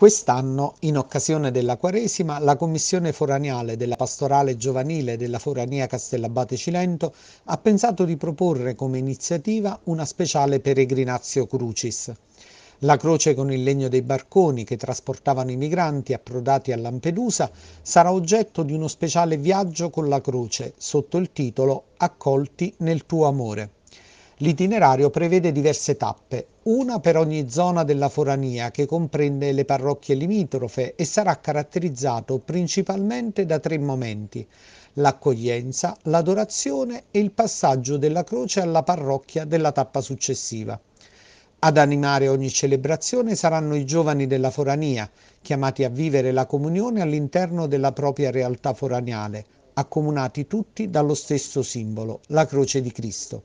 Quest'anno, in occasione della Quaresima, la Commissione Foraniale della Pastorale Giovanile della Forania Castellabate Cilento ha pensato di proporre come iniziativa una speciale peregrinazio crucis. La croce con il legno dei barconi che trasportavano i migranti approdati a Lampedusa sarà oggetto di uno speciale viaggio con la croce sotto il titolo Accolti nel tuo amore. L'itinerario prevede diverse tappe, una per ogni zona della forania che comprende le parrocchie limitrofe e sarà caratterizzato principalmente da tre momenti, l'accoglienza, l'adorazione e il passaggio della croce alla parrocchia della tappa successiva. Ad animare ogni celebrazione saranno i giovani della forania, chiamati a vivere la comunione all'interno della propria realtà foraniale, accomunati tutti dallo stesso simbolo, la croce di Cristo.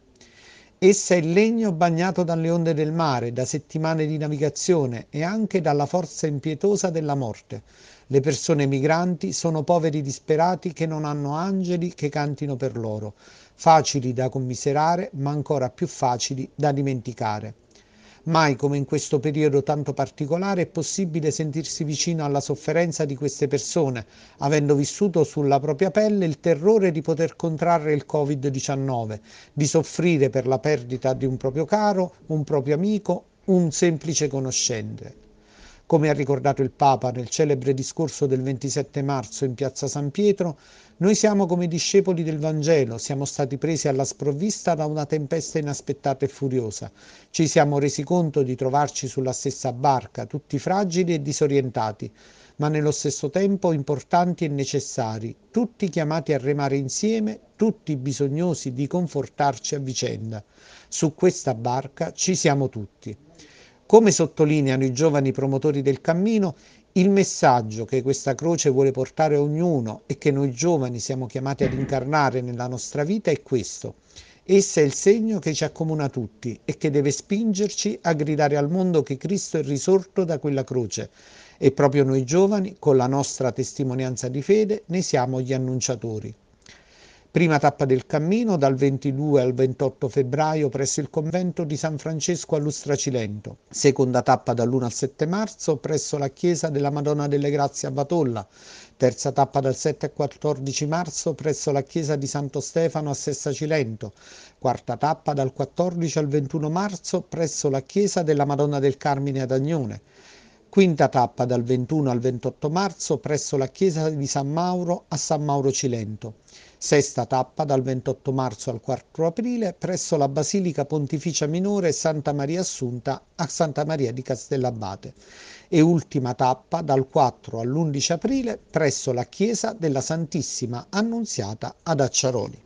Essa è legno bagnato dalle onde del mare, da settimane di navigazione e anche dalla forza impietosa della morte. Le persone migranti sono poveri disperati che non hanno angeli che cantino per loro, facili da commiserare ma ancora più facili da dimenticare. Mai come in questo periodo tanto particolare è possibile sentirsi vicino alla sofferenza di queste persone, avendo vissuto sulla propria pelle il terrore di poter contrarre il Covid-19, di soffrire per la perdita di un proprio caro, un proprio amico, un semplice conoscente. Come ha ricordato il Papa nel celebre discorso del 27 marzo in piazza San Pietro, noi siamo come discepoli del Vangelo, siamo stati presi alla sprovvista da una tempesta inaspettata e furiosa. Ci siamo resi conto di trovarci sulla stessa barca, tutti fragili e disorientati ma nello stesso tempo importanti e necessari, tutti chiamati a remare insieme, tutti bisognosi di confortarci a vicenda. Su questa barca ci siamo tutti. Come sottolineano i giovani promotori del cammino, il messaggio che questa croce vuole portare a ognuno e che noi giovani siamo chiamati ad incarnare nella nostra vita è questo. Essa è il segno che ci accomuna tutti e che deve spingerci a gridare al mondo che Cristo è risorto da quella croce e proprio noi giovani, con la nostra testimonianza di fede, ne siamo gli annunciatori. Prima tappa del cammino dal 22 al 28 febbraio presso il convento di San Francesco a Lustra Cilento. Seconda tappa dall'1 al 7 marzo presso la chiesa della Madonna delle Grazie a Batolla. Terza tappa dal 7 al 14 marzo presso la chiesa di Santo Stefano a Sessa Cilento. Quarta tappa dal 14 al 21 marzo presso la chiesa della Madonna del Carmine ad Agnone. Quinta tappa dal 21 al 28 marzo presso la chiesa di San Mauro a San Mauro Cilento. Sesta tappa dal 28 marzo al 4 aprile presso la Basilica Pontificia Minore Santa Maria Assunta a Santa Maria di Castellabate e ultima tappa dal 4 all'11 aprile presso la Chiesa della Santissima Annunziata ad Acciaroli.